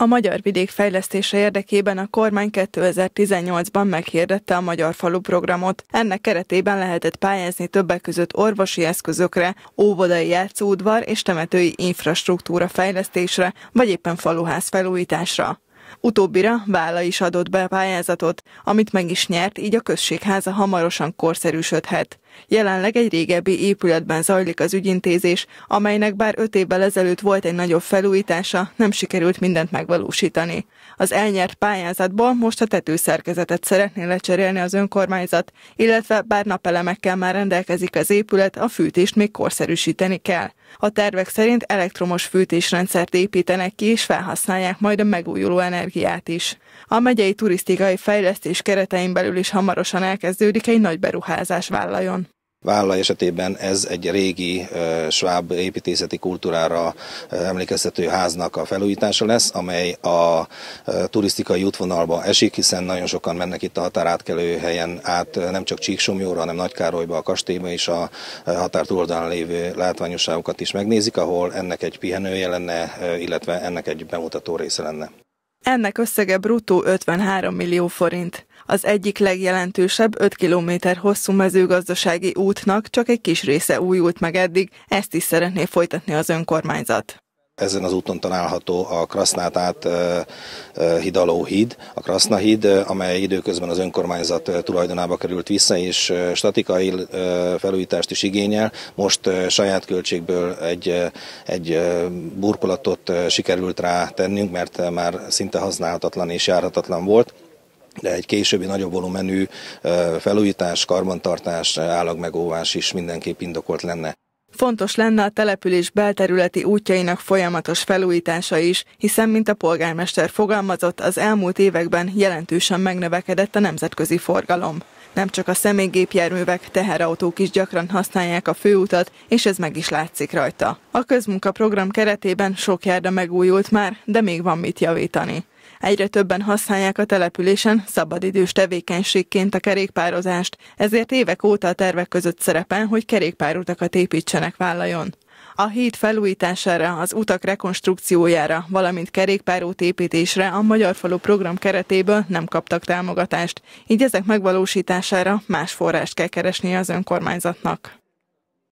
A magyar vidék fejlesztése érdekében a kormány 2018-ban meghirdette a Magyar Falu programot. Ennek keretében lehetett pályázni többek között orvosi eszközökre, óvodai játszóudvar és temetői infrastruktúra fejlesztésre, vagy éppen faluház felújításra. Utóbbira Vála is adott be pályázatot, amit meg is nyert, így a községháza hamarosan korszerűsödhet. Jelenleg egy régebbi épületben zajlik az ügyintézés, amelynek bár öt évvel ezelőtt volt egy nagyobb felújítása, nem sikerült mindent megvalósítani. Az elnyert pályázatból most a tetőszerkezetet szeretné lecserélni az önkormányzat, illetve bár napelemekkel már rendelkezik az épület, a fűtést még korszerűsíteni kell. A tervek szerint elektromos fűtésrendszert építenek ki és felhasználják majd a megújuló energiát energiát is. A megyei turisztikai fejlesztés keretein belül is hamarosan elkezdődik egy nagy beruházás vállaljon. Válla esetében ez egy régi sváb építészeti kultúrára emlékeztető háznak a felújítása lesz, amely a turisztikai útvonalba esik, hiszen nagyon sokan mennek itt a határátkelő helyen át, nem csak Csíksomjóra, hanem Nagykárolyba, a kastélyba is a határ túloldalán lévő látványosságokat is megnézik, ahol ennek egy pihenője lenne, illetve ennek egy bemutató része lenne. Ennek összege bruttó 53 millió forint. Az egyik legjelentősebb 5 km hosszú mezőgazdasági útnak csak egy kis része újult meg eddig, ezt is szeretné folytatni az önkormányzat. Ezen az úton található a Krasznát át hidaló híd, a Kraszna híd, amely időközben az önkormányzat tulajdonába került vissza, és statikai felújítást is igényel. Most saját költségből egy, egy burkolatot sikerült rá tennünk, mert már szinte használhatatlan és járhatatlan volt de egy későbbi nagyobb volumenű felújítás, karbantartás, állagmegóvás is mindenképp indokolt lenne. Fontos lenne a település belterületi útjainak folyamatos felújítása is, hiszen, mint a polgármester fogalmazott, az elmúlt években jelentősen megnövekedett a nemzetközi forgalom. Nem csak a személygépjárművek, teherautók is gyakran használják a főutat, és ez meg is látszik rajta. A közmunkaprogram keretében sok járda megújult már, de még van mit javítani. Egyre többen használják a településen szabadidős tevékenységként a kerékpározást, ezért évek óta a tervek között szerepel, hogy kerékpárutakat építsenek vállajon. A híd felújítására, az utak rekonstrukciójára, valamint kerékpárút építésre a Magyar Falu program keretéből nem kaptak támogatást, így ezek megvalósítására más forrást kell keresni az önkormányzatnak.